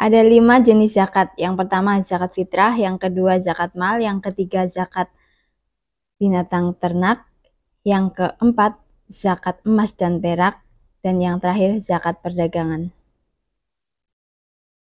Ada lima jenis zakat. Yang pertama zakat fitrah, yang kedua zakat mal, yang ketiga zakat binatang ternak, yang keempat zakat emas dan perak, dan yang terakhir zakat perdagangan.